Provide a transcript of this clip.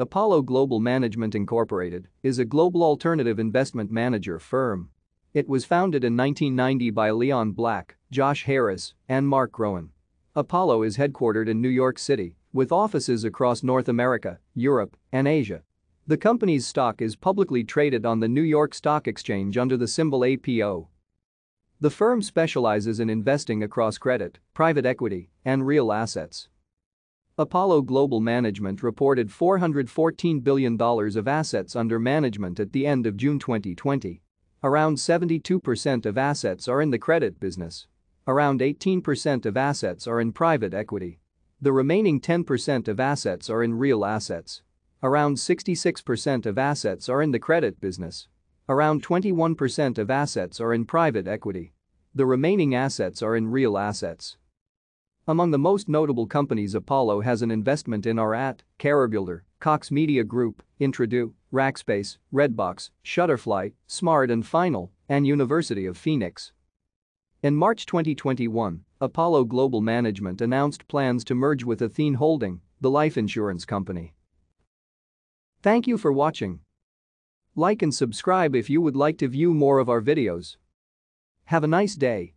Apollo Global Management Incorporated is a global alternative investment manager firm. It was founded in 1990 by Leon Black, Josh Harris, and Mark Rowan. Apollo is headquartered in New York City with offices across North America, Europe, and Asia. The company's stock is publicly traded on the New York Stock Exchange under the symbol APO. The firm specializes in investing across credit, private equity, and real assets. Apollo Global Management reported $414 billion of assets under management at the end of June 2020. Around 72% of assets are in the credit business. Around 18% of assets are in private equity. The remaining 10% of assets are in real assets. Around 66% of assets are in the credit business. Around 21% of assets are in private equity. The remaining assets are in real assets. Among the most notable companies Apollo has an investment in are at, Carabuilder, Cox Media Group, Intradu, Rackspace, Redbox, Shutterfly, Smart and Final, and University of Phoenix. In March 2021, Apollo Global Management announced plans to merge with Athene Holding, the life insurance company. Thank you for watching. Like and subscribe if you would like to view more of our videos. Have a nice day.